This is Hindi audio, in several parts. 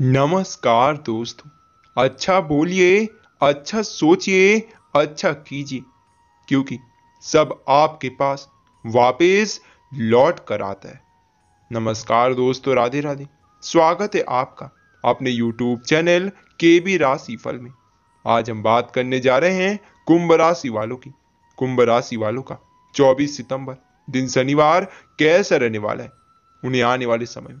नमस्कार दोस्तों अच्छा बोलिए अच्छा सोचिए अच्छा कीजिए क्योंकि सब आपके पास वापस लौट कर आता है नमस्कार दोस्तों राधे राधे स्वागत है आपका अपने YouTube चैनल के बी राशि फल में आज हम बात करने जा रहे हैं कुंभ राशि वालों की कुंभ राशि वालों का 24 सितंबर दिन शनिवार कैसा रहने वाला है उन्हें आने वाले समय में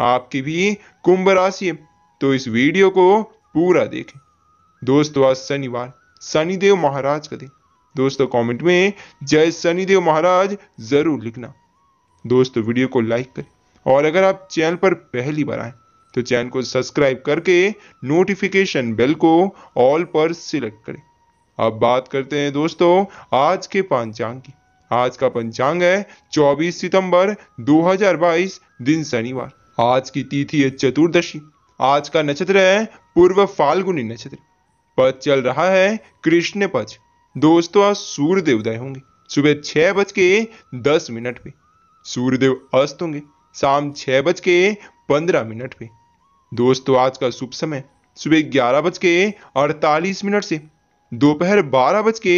आपकी भी कुंभ राशि है तो इस वीडियो को पूरा देखें दोस्तों आज शनिवार शनिदेव महाराज का दिन दोस्तों कमेंट में जय शनिदेव महाराज जरूर लिखना दोस्तों वीडियो को लाइक करें और अगर आप चैनल पर पहली बार आए तो चैनल को सब्सक्राइब करके नोटिफिकेशन बेल को ऑल पर सिलेक्ट करें अब बात करते हैं दोस्तों आज के पंचांग की आज का पंचांग है 24 सितंबर 2022 दिन शनिवार आज की तिथि है चतुर्दशी आज का नक्षत्र है पूर्व फाल्गुनी नक्षत्र पद चल रहा है कृष्ण पद दोस्तों आज सूर्यदेव उदय होंगे सुबह छह बज के दस मिनट पे सूर्यदेव अस्त होंगे शाम छह बज के पंद्रह मिनट पे दोस्तों आज का शुभ समय सुबह ग्यारह बज के अड़तालीस मिनट से दोपहर बारह बज के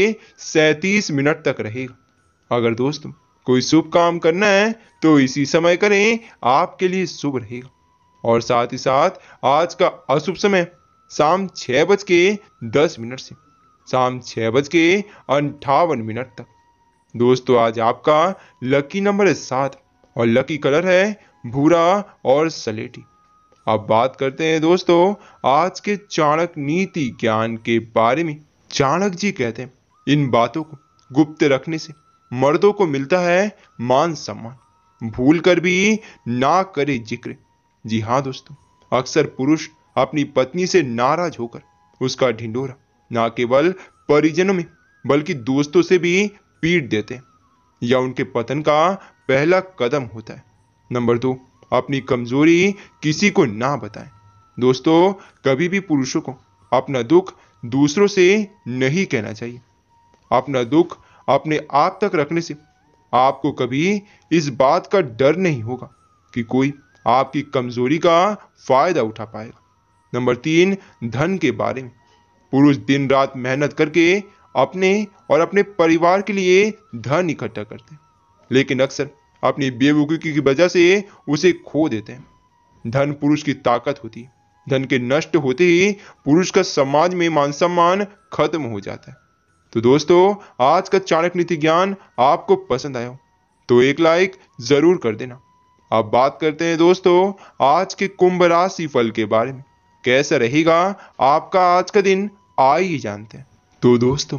सैंतीस मिनट तक रहेगा अगर दोस्तों कोई शुभ काम करना है तो इसी समय करें आपके लिए शुभ रहेगा और साथ ही साथ आज का अशुभ समय शाम छह बज के दस मिनट से शाम छह बज के अंठावन मिनट तक दोस्तों आज आपका लकी नंबर है सात और लकी कलर है भूरा और सलेटी अब बात करते हैं दोस्तों आज के चाणक नीति ज्ञान के बारे में चाणक जी कहते हैं इन बातों को गुप्त रखने से मर्दों को मिलता है मान सम्मान भूल कर भी ना करे जिक्र जी हाँ दोस्तों अक्सर पुरुष अपनी पत्नी से नाराज होकर उसका ढिंडोरा ना केवल परिजनों में बल्कि दोस्तों से भी पीट देते हैं या उनके पतन का पहला कदम होता है नंबर दो अपनी कमजोरी किसी को ना बताएं दोस्तों कभी भी पुरुषों को अपना दुख दूसरों से नहीं कहना चाहिए अपना दुख अपने आप तक रखने से आपको कभी इस बात का डर नहीं होगा कि कोई आपकी कमजोरी का फायदा उठा पाएगा नंबर तीन धन के बारे में पुरुष दिन रात मेहनत करके अपने और अपने परिवार के लिए धन इकट्ठा करते हैं लेकिन अक्सर अपनी बेवकूफ़ी की वजह से उसे खो देते हैं धन पुरुष की ताकत होती है धन के नष्ट होते ही पुरुष का समाज में मान सम्मान खत्म हो जाता है तो दोस्तों आज का चाणक नीति ज्ञान आपको पसंद आया हो तो एक लाइक जरूर कर देना अब बात करते हैं दोस्तों आज के कुंभ राशि फल के बारे में कैसा रहेगा आपका आज का दिन आइए जानते हैं तो दोस्तों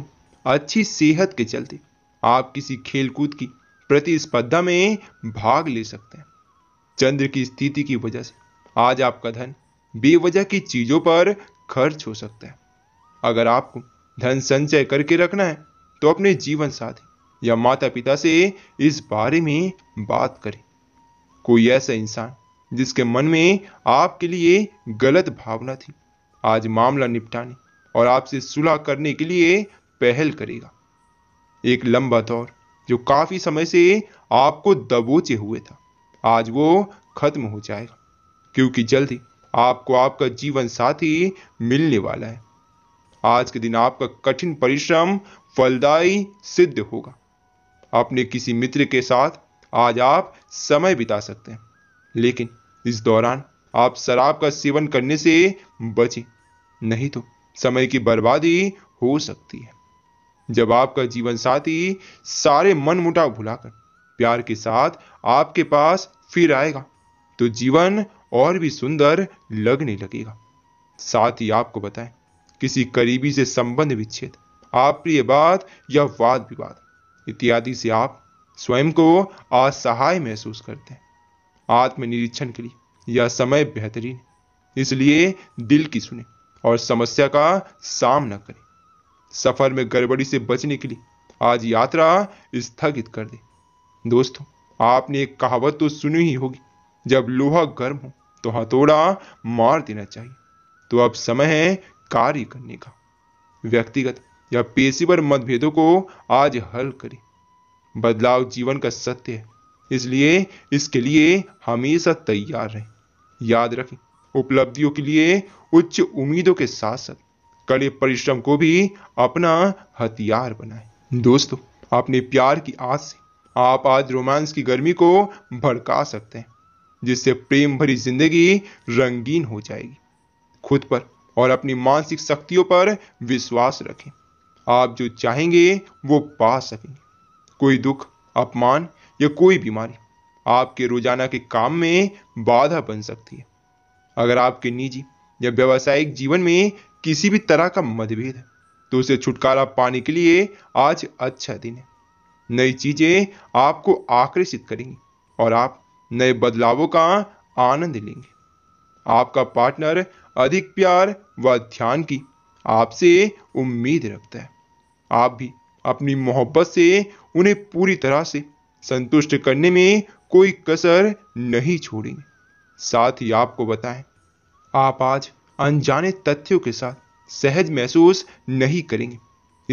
अच्छी सेहत के चलते आप किसी खेलकूद की प्रतिस्पर्धा में भाग ले सकते हैं चंद्र की स्थिति की वजह से आज आपका धन बेवजह की चीजों पर खर्च हो सकता है अगर आपको धन संचय करके रखना है तो अपने जीवन साथी या माता पिता से इस बारे में बात करें कोई ऐसा इंसान जिसके मन में आपके लिए गलत भावना थी आज मामला निपटाने और आपसे सुलह करने के लिए पहल करेगा एक लंबा दौर जो काफी समय से आपको दबोचे हुए था आज वो खत्म हो जाएगा क्योंकि जल्दी आपको आपका जीवन साथी मिलने वाला है आज के दिन आपका कठिन परिश्रम फलदायी सिद्ध होगा अपने किसी मित्र के साथ आज आप समय बिता सकते हैं लेकिन इस दौरान आप शराब का सेवन करने से बचें नहीं तो समय की बर्बादी हो सकती है जब आपका जीवन साथी सारे मन मुटाव भुलाकर प्यार के साथ आपके पास फिर आएगा तो जीवन और भी सुंदर लगने लगेगा साथ ही आपको बताएं किसी करीबी से संबंध विच्छेद आप्रिय बात या वाद विवाद इत्यादि से आप स्वयं को असहाय महसूस करते हैं आत्मनिरीक्षण के लिए यह समय बेहतरीन इसलिए दिल की सुने और समस्या का सामना करें सफर में गड़बड़ी से बचने के लिए आज यात्रा स्थगित कर दे दोस्तों आपने एक कहावत तो सुनी ही होगी जब लोहा गर्म हो तो हथौड़ा मार देना चाहिए तो अब समय है कार्य करने का व्यक्तिगत या पेशेवर मतभेदों को आज हल करें बदलाव जीवन का सत्य है इसलिए इसके लिए हमेशा तैयार रहें याद रखें उपलब्धियों के लिए उच्च उम्मीदों के साथ साथ कड़े परिश्रम को भी अपना हथियार बनाएं दोस्तों अपने प्यार की आस से आप आज रोमांस की गर्मी को भड़का सकते हैं जिससे प्रेम भरी जिंदगी रंगीन हो जाएगी खुद पर और अपनी मानसिक शक्तियों पर विश्वास रखें आप जो चाहेंगे वो पा सकेंगे कोई दुख अपमान या कोई बीमारी आपके रोजाना के काम में बाधा बन सकती है अगर आपके निजी या व्यावसायिक जीवन में किसी भी तरह का मतभेद है तो उसे छुटकारा पाने के लिए आज अच्छा दिन है नई चीजें आपको आकर्षित करेंगी और आप नए बदलावों का आनंद लेंगे आपका पार्टनर अधिक प्यार व ध्यान की आपसे उम्मीद रखता है आप भी अपनी मोहब्बत से उन्हें पूरी तरह से संतुष्ट करने में कोई कसर नहीं छोड़ेंगे साथ ही आपको बताएं आप आज अनजाने तथ्यों के साथ सहज महसूस नहीं करेंगे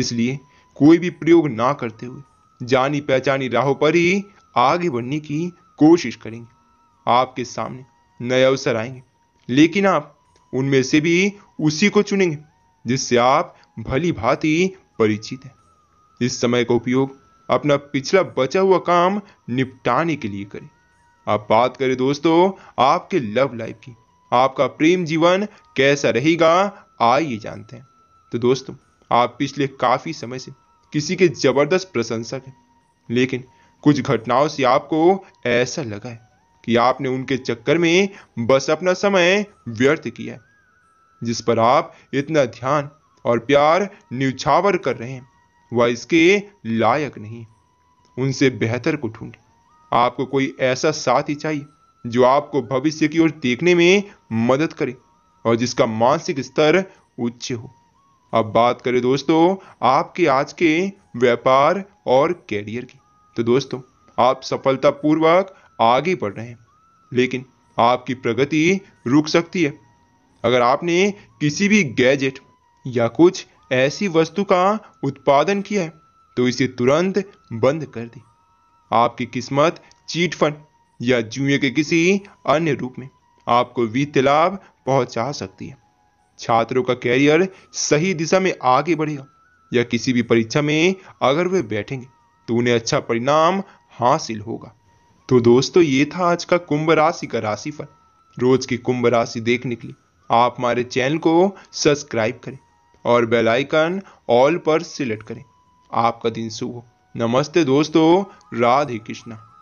इसलिए कोई भी प्रयोग ना करते हुए जानी पहचानी राहों पर ही आगे बढ़ने की कोशिश करेंगे आपके सामने नए अवसर आएंगे लेकिन आप उनमें से भी उसी को चुनेंगे जिससे आप भली भांति परिचित हैं इस समय का उपयोग अपना पिछला बचा हुआ काम निपटाने के लिए करें आप बात करें दोस्तों आपके लव लाइफ की आपका प्रेम जीवन कैसा रहेगा आइए जानते हैं तो दोस्तों आप पिछले काफ़ी समय से किसी के ज़बरदस्त प्रशंसक हैं लेकिन कुछ घटनाओं से आपको ऐसा लगा है कि आपने उनके चक्कर में बस अपना समय व्यर्थ किया जिस पर आप इतना ध्यान और प्यार न्यूछावर कर रहे हैं वह इसके लायक नहीं उनसे बेहतर को ढूंढे आपको कोई ऐसा साथी चाहिए जो आपको भविष्य की ओर देखने में मदद करे और जिसका मानसिक स्तर उच्च हो अब बात करें दोस्तों आपके आज के व्यापार और कैरियर की तो दोस्तों आप सफलतापूर्वक आगे बढ़ रहे हैं लेकिन आपकी प्रगति रुक सकती है अगर आपने किसी भी गैजेट या कुछ ऐसी वस्तु का उत्पादन किया है तो इसे तुरंत बंद कर दी आपकी किस्मत चीटफंड या जुए के किसी अन्य रूप में आपको वित्त लाभ पहुंचा सकती है छात्रों का कैरियर सही दिशा में आगे बढ़ेगा या किसी भी परीक्षा में अगर वे बैठेंगे तो उन्हें अच्छा परिणाम हासिल होगा तो दोस्तों ये था आज का कुंभ राशि का राशिफल रोज की कुंभ राशि देखने के लिए आप हमारे चैनल को सब्सक्राइब करें और बेल आइकन ऑल पर सिलेक्ट करें आपका दिन शुभ हो नमस्ते दोस्तों राधे कृष्णा